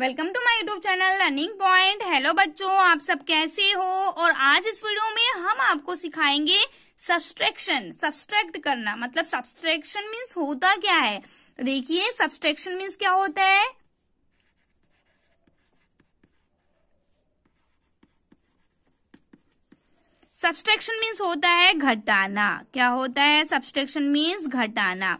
welcome to my YouTube channel learning point hello बच्चों आप सब कैसे हो और आज इस वीडियो में हम आपको सिखाएंगे सब्सट्रैक्शन सब्सट्रैक्ट करना मतलब सब्सट्रैक्शन मीन्स होता क्या है तो देखिए सब्सट्रैक्शन मीन्स क्या होता है सब्सट्रैक्शन मीन्स होता है घटाना क्या होता है सब्सट्रैक्शन मीन्स घटाना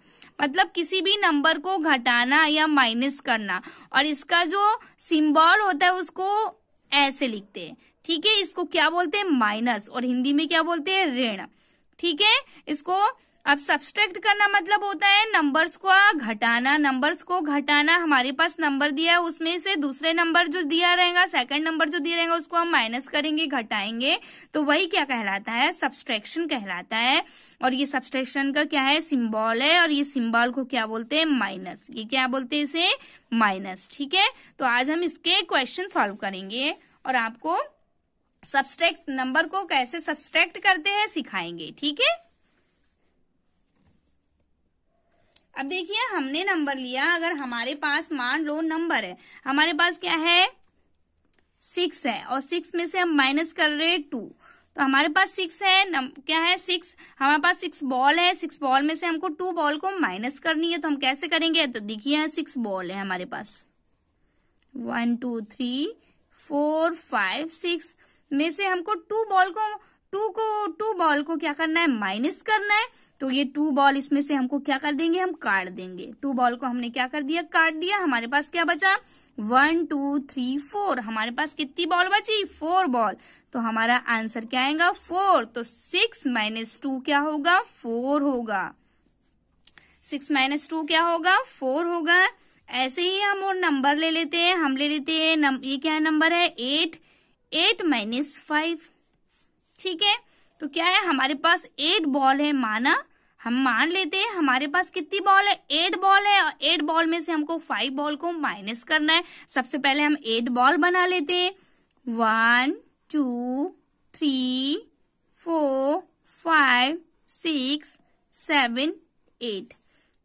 मतलब किसी भी नंबर को घटाना या माइनस करना और इसका जो सिंबल होता है उसको ऐसे लिखते हैं ठीक है इसको क्या बोलते हैं माइनस और हिंदी में क्या बोलते हैं ऋण ठीक है इसको अब सब्सट्रैक्ट करना मतलब होता है नंबर्स को घटाना नंबर्स को घटाना हमारे पास नंबर दिया है उसमें से दूसरे नंबर जो दिया रहेगा सेकंड नंबर जो दिया रहेगा उसको हम माइनस करेंगे घटाएंगे तो वही क्या कहलाता है सब्सट्रैक्शन कहलाता है और ये सब्सट्रैक्शन का क्या है सिम्बॉल है और ये सिम्बॉल को क्या बोलते हैं माइनस ये क्या बोलते हैं इसे माइनस ठीक है तो आज हम इसके क्वेश्चन सॉल्व करेंगे और आपको सब्सट्रैक्ट नंबर को कैसे सब्सट्रैक्ट करते हैं सिखाएंगे ठीक है अब देखिए हमने नंबर लिया अगर हमारे पास मान लो नंबर है हमारे पास क्या है सिक्स है और सिक्स में से हम माइनस कर रहे हैं टू तो हमारे पास सिक्स है नम, क्या है सिक्स हमारे पास सिक्स बॉल है सिक्स बॉल में से हमको टू बॉल को माइनस करनी है तो हम कैसे करेंगे तो देखिए सिक्स बॉल है हमारे पास one two three four five six में से हमको टू बॉल को टू को टू बॉल को क्या करना है माइनस करना है तो ये टू बॉल इसमें से हमको क्या कर देंगे हम काट देंगे टू बॉल को हमने क्या कर दिया काट दिया हमारे पास क्या बचा वन टू थ्री फोर हमारे पास कितनी बॉल बची फोर बॉल तो हमारा आंसर क्या आएगा फोर तो सिक्स माइनस टू क्या होगा फोर होगा सिक्स माइनस टू क्या होगा फोर होगा ऐसे ही हम और नंबर ले लेते हैं हम ले लेते हैं ये क्या नंबर है एट एट माइनस फाइव ठीक है तो क्या है हमारे पास एट बॉल है माना हम मान लेते हैं हमारे पास कितनी बॉल है एट बॉल है और एट बॉल में से हमको फाइव बॉल को माइनस करना है सबसे पहले हम एट बॉल बना लेते हैं one two three four five six seven eight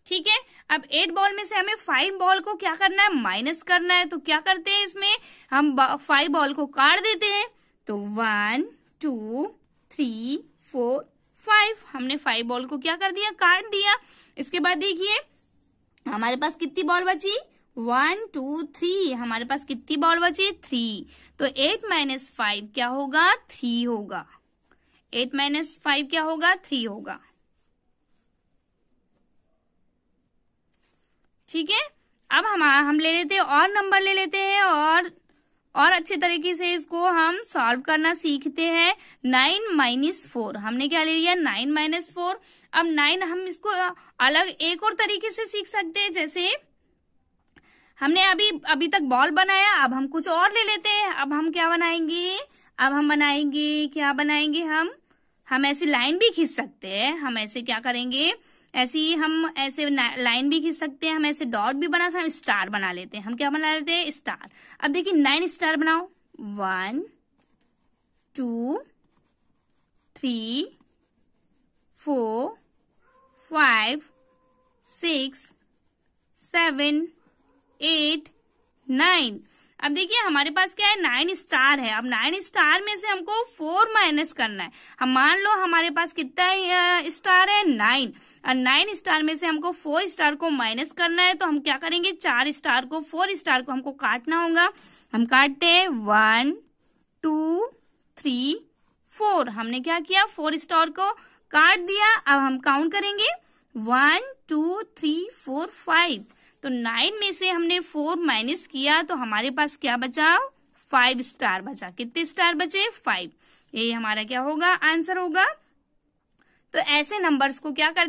ठीक है अब एट बॉल में से हमें फाइव बॉल को क्या करना है माइनस करना है तो क्या करते हैं इसमें हम फाइव बॉल को काट देते हैं तो one two three four five हमने फाइव बॉल को क्या कर दिया काट दिया इसके बाद देखिए हमारे पास कितनी बॉल बची वन टू थ्री हमारे पास कितनी बॉल बची थ्री तो एट माइनस फाइव क्या होगा थ्री होगा एट माइनस फाइव क्या होगा थ्री होगा ठीक है अब हम हम ले लेते हैं और नंबर ले लेते हैं और और अच्छे तरीके से इसको हम सॉल्व करना सीखते हैं नाइन माइनस फोर हमने क्या ले लिया नाइन माइनस फोर अब नाइन हम इसको अलग एक और तरीके से सीख सकते हैं जैसे हमने अभी अभी तक बॉल बनाया अब हम कुछ और ले लेते हैं अब हम क्या बनाएंगे अब हम बनाएंगे क्या बनाएंगे हम हम ऐसी लाइन भी खींच सकते हैं हम ऐसे क्या करेंगे ऐसे ही हम ऐसे लाइन भी खींच सकते हैं हम ऐसे डॉट भी बना सकते हम स्टार बना लेते हैं हम क्या बना लेते हैं स्टार अब देखिए नाइन स्टार बनाओ one two three four five six seven eight nine अब देखिए हमारे पास क्या है नाइन स्टार है अब नाइन स्टार में से हमको फोर माइनस करना है हम मान लो हमारे पास कितना स्टार है नाइन और नाइन स्टार में से हमको फोर स्टार को माइनस करना है तो हम क्या करेंगे चार स्टार को फोर स्टार को हमको काटना होगा हम काटते हैं वन टू थ्री फोर हमने क्या किया फोर स्टार को काट दिया अब हम काउंट करेंगे one two three four five तो नाइन में से हमने फोर माइनस किया तो हमारे पास क्या बचा फाइव स्टार बचा कितने स्टार बचे फाइव यही हमारा क्या होगा आंसर होगा तो ऐसे नंबर्स को क्या कर